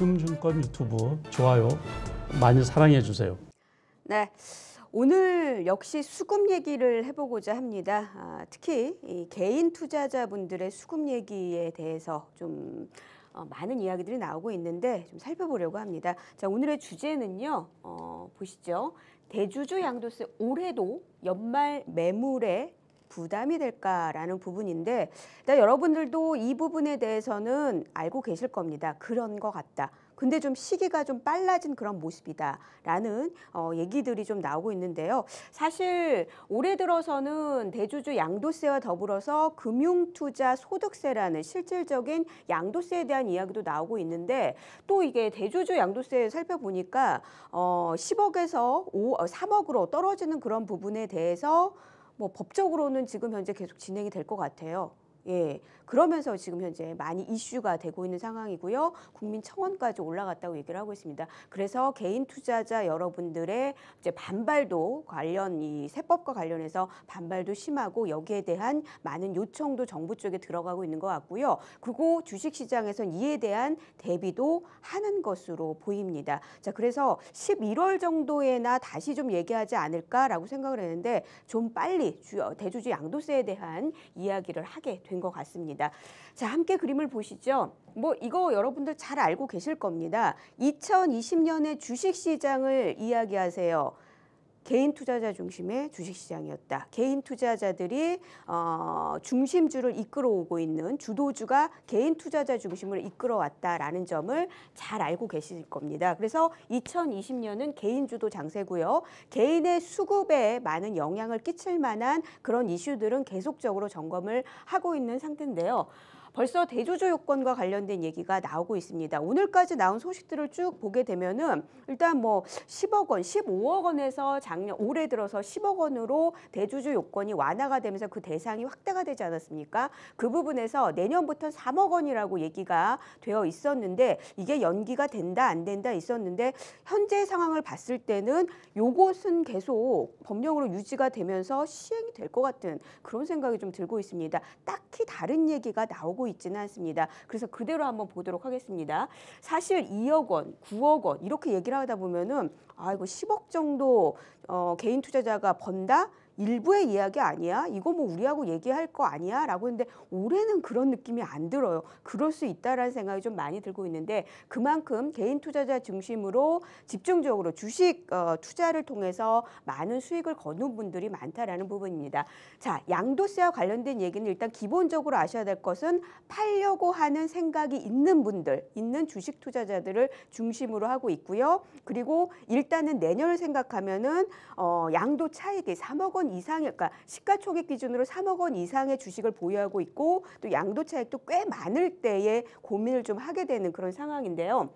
키움증권 유튜브 좋아요 많이 사랑해 주세요. 네. 오늘 역시 수급 얘기를 해보고자 합니다. 아, 특히 개인 투자자분들의 수급 얘기에 대해서 좀 어, 많은 이야기들이 나오고 있는데 좀 살펴보려고 합니다. 자, 오늘의 주제는요. 어, 보시죠. 대주주 양도세 올해도 연말 매물에 부담이 될까라는 부분인데 일단 여러분들도 이 부분에 대해서는 알고 계실 겁니다. 그런 것 같다. 근데 좀 시기가 좀 빨라진 그런 모습이다라는 어, 얘기들이 좀 나오고 있는데요. 사실 올해 들어서는 대주주 양도세와 더불어서 금융투자 소득세라는 실질적인 양도세에 대한 이야기도 나오고 있는데 또 이게 대주주 양도세 살펴보니까 어, 10억에서 5, 3억으로 어, 떨어지는 그런 부분에 대해서 뭐 법적으로는 지금 현재 계속 진행이 될 것 같아요. 예, 그러면서 지금 현재 많이 이슈가 되고 있는 상황이고요. 국민청원까지 올라갔다고 얘기를 하고 있습니다. 그래서 개인 투자자 여러분들의 이제 반발도 관련 이 세법과 관련해서 반발도 심하고 여기에 대한 많은 요청도 정부 쪽에 들어가고 있는 것 같고요. 그리고 주식시장에선 이에 대한 대비도 하는 것으로 보입니다. 자, 그래서 11월 정도에나 다시 좀 얘기하지 않을까라고 생각을 했는데 좀 빨리 주, 대주주 양도세에 대한 이야기를 하게 됩니다. 된것 같습니다. 자, 함께 그림을 보시죠. 뭐 이거 여러분들 잘 알고 계실 겁니다. 2020년에 주식 시장을 이야기하세요. 개인 투자자 중심의 주식시장이었다. 개인 투자자들이 어, 중심주를 이끌어오고 있는 주도주가 개인 투자자 중심으로 이끌어왔다라는 점을 잘 알고 계실 겁니다. 그래서 2020년은 개인 주도 장세고요. 개인의 수급에 많은 영향을 끼칠 만한 그런 이슈들은 계속적으로 점검을 하고 있는 상태인데요. 벌써 대주주 요건과 관련된 얘기가 나오고 있습니다. 오늘까지 나온 소식들을 쭉 보게 되면은 일단 뭐 10억 원, 15억 원에서 작년 올해 들어서 10억 원으로 대주주 요건이 완화가 되면서 그 대상이 확대가 되지 않았습니까? 그 부분에서 내년부터 3억 원이라고 얘기가 되어 있었는데 이게 연기가 된다 안 된다 있었는데 현재 상황을 봤을 때는 요것은 계속 법령으로 유지가 되면서 시행이 될 것 같은 그런 생각이 좀 들고 있습니다. 딱히 다른 얘기가 나오고 나오고 있지는 않습니다. 그래서 그대로 한번 보도록 하겠습니다. 사실 2억 원, 9억 원 이렇게 얘기를 하다 보면은 아 이거 10억 정도 어, 개인 투자자가 번다 일부의 이야기 아니야? 이거 뭐 우리하고 얘기할 거 아니야? 라고 했는데 올해는 그런 느낌이 안 들어요. 그럴 수 있다라는 생각이 좀 많이 들고 있는데 그만큼 개인 투자자 중심으로 집중적으로 주식 어, 투자를 통해서 많은 수익을 거둔 분들이 많다라는 부분입니다. 자, 양도세와 관련된 얘기는 일단 기본적으로 아셔야 될 것은 팔려고 하는 생각이 있는 분들, 있는 주식 투자자들을 중심으로 하고 있고요. 그리고 일단은 내년을 생각하면은 어, 양도 차익이 3억 원 이상의 그러니까 시가총액 기준으로 3억 원 이상의 주식을 보유하고 있고 또 양도 차익도 꽤 많을 때에 고민을 좀 하게 되는 그런 상황인데요.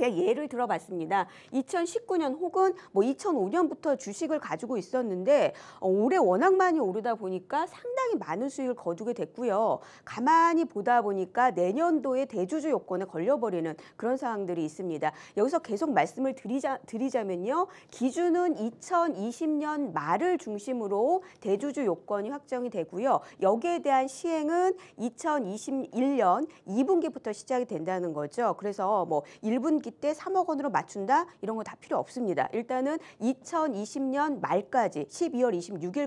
그냥 예를 들어봤습니다. 2019년 혹은 뭐 2005년부터 주식을 가지고 있었는데 어, 올해 워낙 많이 오르다 보니까 상당히 많은 수익을 거두게 됐고요. 가만히 보다 보니까 내년도에 대주주 요건에 걸려버리는 그런 상황들이 있습니다. 여기서 계속 말씀을 드리자, 드리자면요. 기준은 2020년 말을 중심으로 대주주 요건이 확정이 되고요. 여기에 대한 시행은 2021년 2분기부터 시작이 된다는 거죠. 그래서 뭐 1분기 이때 3억 원으로 맞춘다 이런 거 다 필요 없습니다. 일단은 2020년 말까지 12월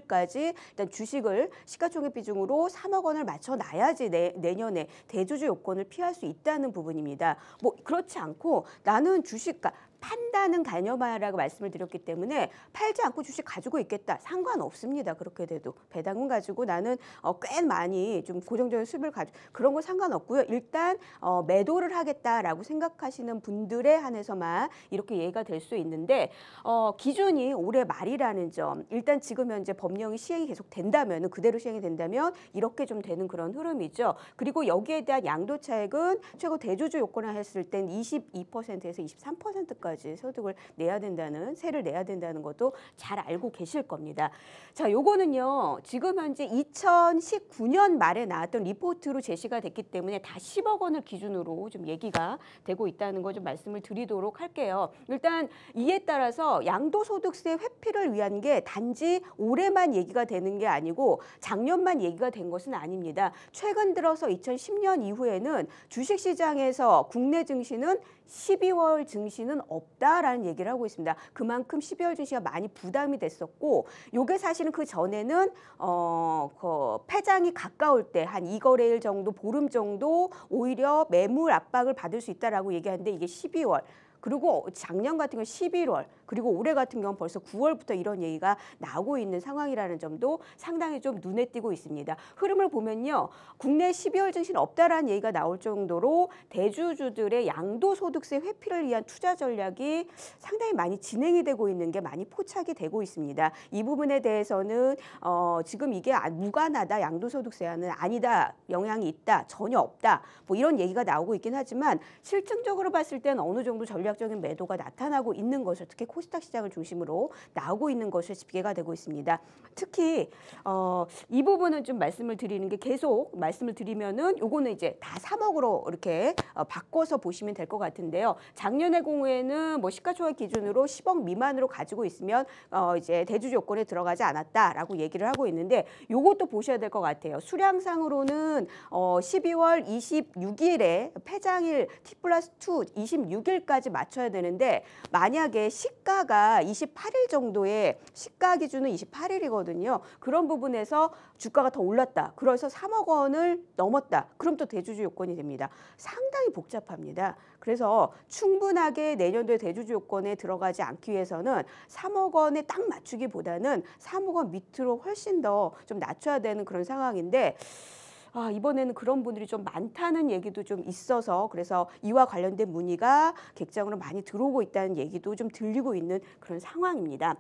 26일까지 일단 주식을 시가총액 비중으로 3억 원을 맞춰 놔야지 내년에 대주주 요건을 피할 수 있다는 부분입니다. 뭐 그렇지 않고 나는 주식가 그러니까 판다는 간념화라고 말씀을 드렸기 때문에 팔지 않고 주식 가지고 있겠다. 상관없습니다. 그렇게 돼도 배당은 가지고 나는 어, 꽤 많이 좀 고정적인 수입을 가지고 그런 거 상관없고요. 일단 어, 매도를 하겠다라고 생각하시는 분들에 한해서만 이렇게 예가 의될수 있는데 어, 기준이 올해 말이라는 점 일단 지금 현재 법령이 시행이 계속 된다면 그대로 시행이 된다면 이렇게 좀 되는 그런 흐름이죠. 그리고 여기에 대한 양도 차액은 최고 대주주 요건을 했을 땐 22%에서 23%까지 정도까지 소득을 내야 된다는 세를 내야 된다는 것도 잘 알고 계실 겁니다. 자, 요거는요. 지금 현재 2019년 말에 나왔던 리포트로 제시가 됐기 때문에 다 10억 원을 기준으로 좀 얘기가 되고 있다는 거 좀 말씀을 드리도록 할게요. 일단 이에 따라서 양도소득세 회피를 위한 게 단지 올해만 얘기가 되는 게 아니고 작년만 얘기가 된 것은 아닙니다. 최근 들어서 2010년 이후에는 주식시장에서 국내 증시는 12월 증시는 없다라는 얘기를 하고 있습니다. 그만큼 12월 증시가 많이 부담이 됐었고 요게 사실은 그 전에는 어, 그폐장이 가까울 때 한 이거래일 정도 보름 정도 오히려 매물 압박을 받을 수 있다라고 얘기하는데 이게 12월 그리고 작년 같은 경우 11월 그리고 올해 같은 경우 는 벌써 9월부터 이런 얘기가 나오고 있는 상황이라는 점도 상당히 좀 눈에 띄고 있습니다. 흐름을 보면요. 국내 12월 증시는 없다라는 얘기가 나올 정도로 대주주들의 양도소득세 회피를 위한 투자 전략이 상당히 많이 진행이 되고 있는 게 많이 포착이 되고 있습니다. 이 부분에 대해서는 어, 지금 이게 아, 무관하다 양도소득세와는 아니다 영향이 있다 전혀 없다 뭐 이런 얘기가 나오고 있긴 하지만 실증적으로 봤을 때는 어느 정도 전략 전략적인 매도가 나타나고 있는 것을 특히 코스닥 시장을 중심으로 나오고 있는 것을 집계가 되고 있습니다. 특히 어, 이 부분은 좀 말씀을 드리는 게 계속 말씀을 드리면은 요거는 이제 다 3억으로 이렇게 어, 바꿔서 보시면 될 것 같은데요. 작년의 공후에는 뭐 시가총액 기준으로 10억 미만으로 가지고 있으면 어, 이제 대주 조건에 들어가지 않았다라고 얘기를 하고 있는데 요것도 보셔야 될 것 같아요. 수량상으로는 어, 12월 26일에 폐장일 T 플러스 2 26일까지 만 맞춰야 되는데 만약에 시가가 28일 정도에 시가 기준은 28일이거든요. 그런 부분에서 주가가 더 올랐다. 그래서 3억 원을 넘었다. 그럼 또 대주주 요건이 됩니다. 상당히 복잡합니다. 그래서 충분하게 내년도에 대주주 요건에 들어가지 않기 위해서는 3억 원에 딱 맞추기보다는 3억 원 밑으로 훨씬 더 좀 낮춰야 되는 그런 상황인데 아, 이번에는 그런 분들이 좀 많다는 얘기도 좀 있어서 그래서 이와 관련된 문의가 객장으로 많이 들어오고 있다는 얘기도 좀 들리고 있는 그런 상황입니다.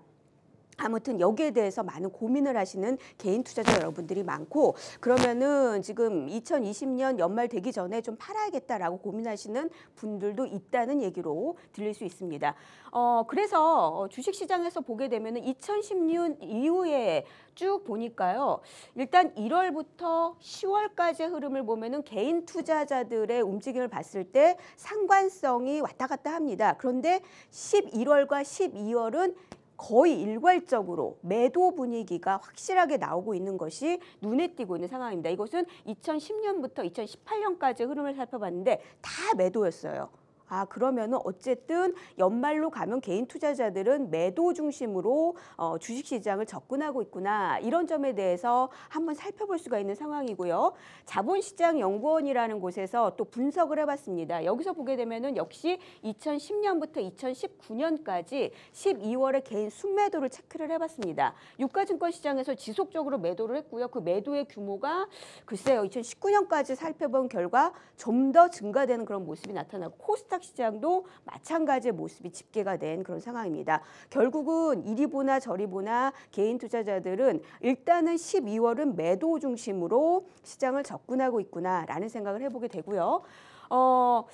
아무튼 여기에 대해서 많은 고민을 하시는 개인 투자자 여러분들이 많고 그러면은 지금 2020년 연말 되기 전에 좀 팔아야겠다라고 고민하시는 분들도 있다는 얘기로 들릴 수 있습니다. 어 그래서 어, 주식 시장에서 보게 되면은 2016년 이후에 쭉 보니까요. 일단 1월부터 10월까지의 흐름을 보면은 개인 투자자들의 움직임을 봤을 때 상관성이 왔다 갔다 합니다. 그런데 11월과 12월은 거의 일괄적으로 매도 분위기가 확실하게 나오고 있는 것이 눈에 띄고 있는 상황입니다. 이것은 2010년부터 2018년까지 흐름을 살펴봤는데 다 매도였어요. 아 그러면은 어쨌든 연말로 가면 개인 투자자들은 매도 중심으로 어, 주식시장을 접근하고 있구나 이런 점에 대해서 한번 살펴볼 수가 있는 상황이고요. 자본시장연구원이라는 곳에서 또 분석을 해봤습니다. 여기서 보게 되면은 역시 2010년부터 2019년까지 12월에 개인 순매도를 체크를 해봤습니다. 유가증권 시장에서 지속적으로 매도를 했고요. 그 매도의 규모가 글쎄요 2019년까지 살펴본 결과 좀 더 증가되는 그런 모습이 나타나고 코스닥 시장도 마찬가지의 모습이 집계가 된 그런 상황입니다. 결국은 이리 보나 저리 보나 개인 투자자들은 일단은 12월은 매도 중심으로 시장을 접근하고 있구나라는 생각을 해보게 되고요. 어,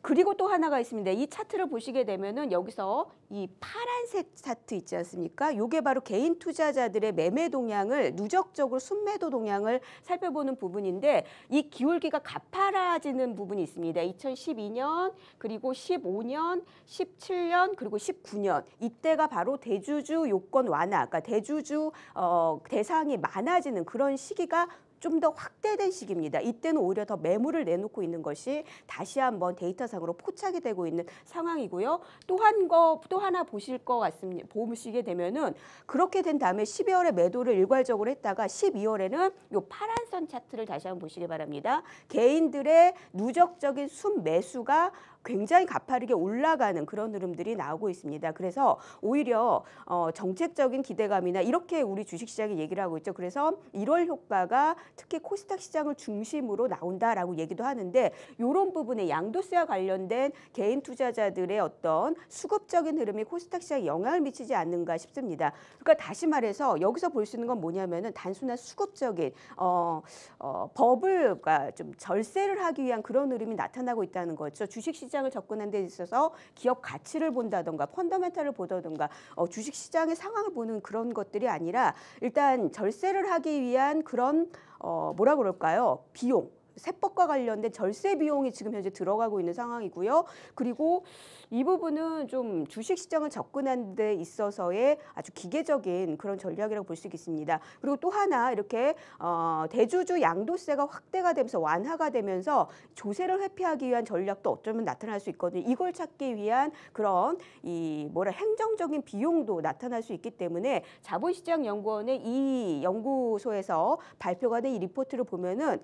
그리고 또 하나가 있습니다. 이 차트를 보시게 되면은 여기서 이 파란색 차트 있지 않습니까? 요게 바로 개인 투자자들의 매매 동향을 누적적으로 순매도 동향을 살펴보는 부분인데 이 기울기가 가파라지는 부분이 있습니다. 2012년 그리고 15년, 17년 그리고 19년 이때가 바로 대주주 요건 완화, 그러니까 대주주 어, 대상이 많아지는 그런 시기가 좀더 확대된 시기입니다. 이때는 오히려 더 매물을 내놓고 있는 것이 다시 한번 데이터상으로 포착이 되고 있는 상황이고요. 또 한 거 또 하나 보실 것 같습니다. 보시게 되면은 그렇게 된 다음에 12월에 매도를 일괄적으로 했다가 12월에는 요 파란 선 차트를 다시 한번 보시기 바랍니다. 개인들의 누적적인 순매수가 굉장히 가파르게 올라가는 그런 흐름들이 나오고 있습니다. 그래서 오히려 어, 정책적인 기대감이나 이렇게 우리 주식시장이 얘기를 하고 있죠. 그래서 1월 효과가 특히 코스닥 시장을 중심으로 나온다라고 얘기도 하는데 이런 부분에 양도세와 관련된 개인 투자자들의 어떤 수급적인 흐름이 코스닥 시장에 영향을 미치지 않는가 싶습니다. 그러니까 다시 말해서 여기서 볼 수 있는 건 뭐냐면은 단순한 수급적인 어, 어, 법을 그니까좀 절세를 하기 위한 그런 흐름이 나타나고 있다는 거죠. 주식 시장 시장을 접근하는 데 있어서 기업 가치를 본다던가 펀더멘탈을 보다던가 어, 주식 시장의 상황을 보는 그런 것들이 아니라 일단 절세를 하기 위한 그런 어, 뭐라 그럴까요? 비용 세법과 관련된 절세 비용이 지금 현재 들어가고 있는 상황이고요. 그리고 이 부분은 좀 주식시장을 접근하는 데 있어서의 아주 기계적인 그런 전략이라고 볼 수 있겠습니다. 그리고 또 하나 이렇게 어, 대주주 양도세가 확대가 되면서 완화가 되면서 조세를 회피하기 위한 전략도 어쩌면 나타날 수 있거든요. 이걸 찾기 위한 그런 이 뭐라 행정적인 비용도 나타날 수 있기 때문에 자본시장연구원의 이 연구소에서 발표가 된 이 리포트를 보면은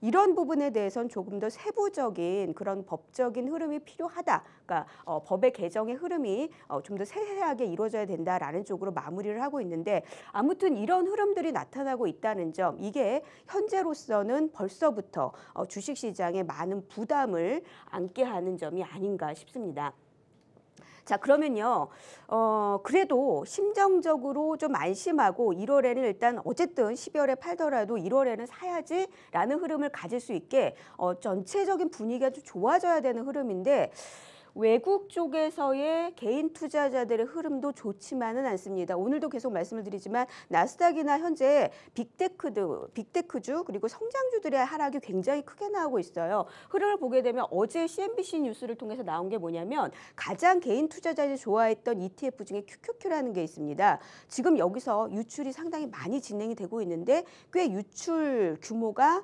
이런 이런 부분에 대해선 조금 더 세부적인 그런 법적인 흐름이 필요하다. 그러니까 어, 법의 개정의 흐름이 어, 좀 더 세세하게 이루어져야 된다라는 쪽으로 마무리를 하고 있는데 아무튼 이런 흐름들이 나타나고 있다는 점 이게 현재로서는 벌써부터 어, 주식시장에 많은 부담을 안게 하는 점이 아닌가 싶습니다. 자, 그러면요. 어, 그래도 심정적으로 좀 안심하고 1월에는 일단 어쨌든 12월에 팔더라도 1월에는 사야지라는 흐름을 가질 수 있게 어, 전체적인 분위기가 좀 좋아져야 되는 흐름인데 외국 쪽에서의 개인 투자자들의 흐름도 좋지만은 않습니다. 오늘도 계속 말씀을 드리지만 나스닥이나 현재 빅테크도 빅테크주 그리고 성장주들의 하락이 굉장히 크게 나오고 있어요. 흐름을 보게 되면 어제 CNBC 뉴스를 통해서 나온 게 뭐냐면 가장 개인 투자자들이 좋아했던 ETF 중에 QQQ라는 게 있습니다. 지금 여기서 유출이 상당히 많이 진행이 되고 있는데 꽤 유출 규모가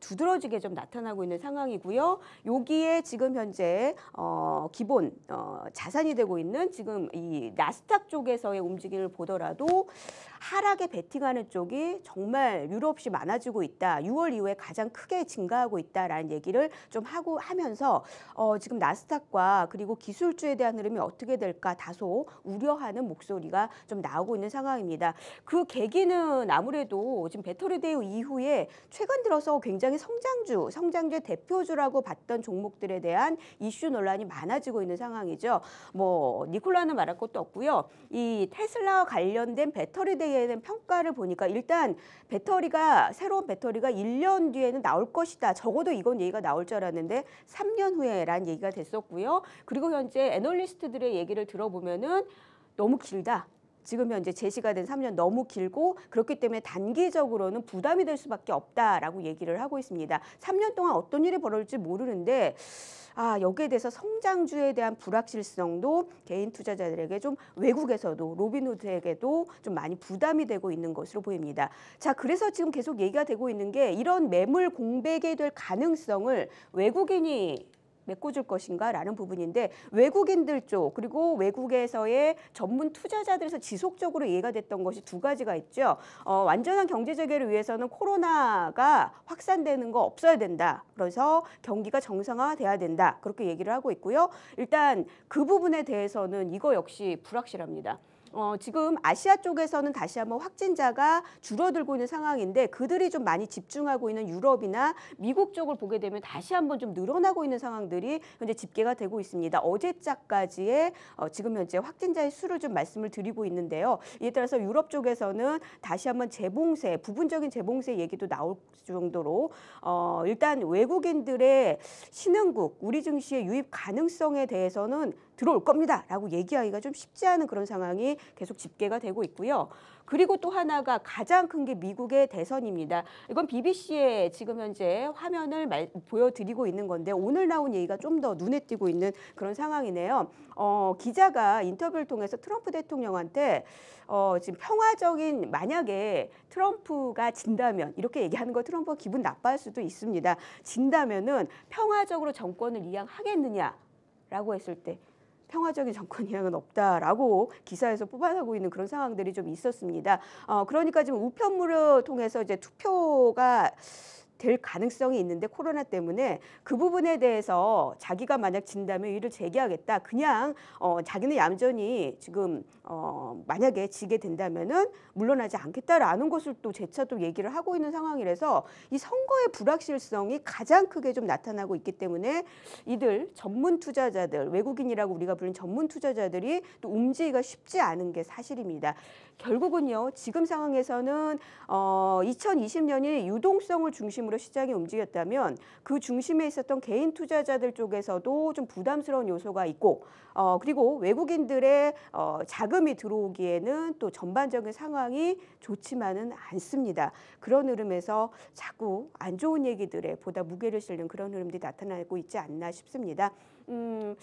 두드러지게 좀 나타나고 있는 상황이고요. 여기에 지금 현재 어, 기본 어, 자산이 되고 있는 지금 이 나스닥 쪽에서의 움직임을 보더라도 하락에 베팅하는 쪽이 정말 유럽이 많아지고 있다. 6월 이후에 가장 크게 증가하고 있다라는 얘기를 좀 하고 하면서 어, 지금 나스닥과 그리고 기술주에 대한 흐름이 어떻게 될까 다소 우려하는 목소리가 좀 나오고 있는 상황입니다. 그 계기는 아무래도 지금 배터리데이 이후에 최근 들어서 굉장히 성장주, 성장주의 대표주라고 봤던 종목들에 대한 이슈 논란이 많아지고 있는 상황이죠. 뭐 니콜라는 말할 것도 없고요. 이 테슬라와 관련된 배터리데이 AA에 대한 평가를 보니까 일단 배터리가 새로운 배터리가 1년 뒤에는 나올 것이다. 적어도 이건 얘기가 나올 줄 알았는데 3년 후에란 얘기가 됐었고요. 그리고 현재 애널리스트들의 얘기를 들어보면은 너무 길다. 지금 현재 제시가 된 3년 너무 길고 그렇기 때문에 단기적으로는 부담이 될 수밖에 없다라고 얘기를 하고 있습니다. 3년 동안 어떤 일이 벌어질지 모르는데 아 여기에 대해서 성장주에 대한 불확실성도 개인 투자자들에게 좀 외국에서도 로빈후드에게도 좀 많이 부담이 되고 있는 것으로 보입니다. 자 그래서 지금 계속 얘기가 되고 있는 게 이런 매물 공백이 될 가능성을 외국인이 메꿔줄 것인가 라는 부분인데 외국인들 쪽 그리고 외국에서의 전문 투자자들에서 지속적으로 이해가 됐던 것이 두 가지가 있죠. 어, 완전한 경제 재개를 위해서는 코로나가 확산되는 거 없어야 된다. 그래서 경기가 정상화돼야 된다. 그렇게 얘기를 하고 있고요. 일단 그 부분에 대해서는 이거 역시 불확실합니다. 어, 지금 아시아 쪽에서는 다시 한번 확진자가 줄어들고 있는 상황인데 그들이 좀 많이 집중하고 있는 유럽이나 미국 쪽을 보게 되면 다시 한번 좀 늘어나고 있는 상황들이 현재 집계가 되고 있습니다. 어제자까지의 어, 지금 현재 확진자의 수를 좀 말씀을 드리고 있는데요. 이에 따라서 유럽 쪽에서는 다시 한번 재봉쇄 부분적인 재봉쇄 얘기도 나올 정도로 어, 일단 외국인들의 신흥국, 우리 증시의 유입 가능성에 대해서는 들어올 겁니다. 라고 얘기하기가 좀 쉽지 않은 그런 상황이 계속 집계가 되고 있고요. 그리고 또 하나가 가장 큰 게 미국의 대선입니다. 이건 b b c 의 지금 현재 화면을 말, 보여드리고 있는 건데 오늘 나온 얘기가 좀 더 눈에 띄고 있는 그런 상황이네요. 어, 기자가 인터뷰를 통해서 트럼프 대통령한테 어, 지금 평화적인 만약에 트럼프가 진다면 이렇게 얘기하는 거 트럼프가 기분 나빠할 수도 있습니다. 진다면은 평화적으로 정권을 이양하겠느냐라고 했을 때 평화적인 정권 이양은 없다라고 기사에서 뽑아내고 있는 그런 상황들이 좀 있었습니다. 어, 그러니까 지금 우편물을 통해서 이제 투표가 될 가능성이 있는데 코로나 때문에 그 부분에 대해서 자기가 만약 진다면 이를 재개하겠다 그냥 어, 자기는 얌전히 지금 어, 만약에 지게 된다면은 물러나지 않겠다라는 것을 또 재차 또 얘기를 하고 있는 상황이라서 이 선거의 불확실성이 가장 크게 좀 나타나고 있기 때문에 이들 전문 투자자들 외국인이라고 우리가 부르는 전문 투자자들이 또움직이가 쉽지 않은 게 사실입니다. 결국은요 지금 상황에서는 어, 2020년이 유동성을 중심 중심으로 시장이 움직였다면 그 중심에 있었던 개인 투자자들 쪽에서도 좀 부담스러운 요소가 있고 어, 그리고 외국인들의 어, 자금이 들어오기에는 또 전반적인 상황이 좋지만은 않습니다. 그런 흐름에서 자꾸 안 좋은 얘기들에 보다 무게를 실는 그런 흐름들이 나타나고 있지 않나 싶습니다. 음,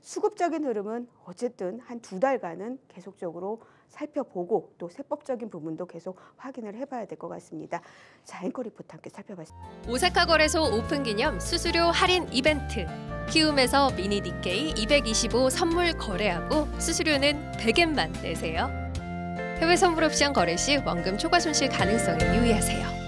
수급적인 흐름은 어쨌든 한 두 달간은 계속적으로 살펴보고 또 세법적인 부분도 계속 확인을 해봐야 될 것 같습니다. 자, 앵커 리포터 함께 살펴봤습니다. 오사카 거래소 오픈 기념 수수료 할인 이벤트. 키움에서 미니 니케이 225 선물 거래하고 수수료는 100엔만 내세요. 해외 선물 옵션 거래 시 원금 초과 손실 가능성에 유의하세요.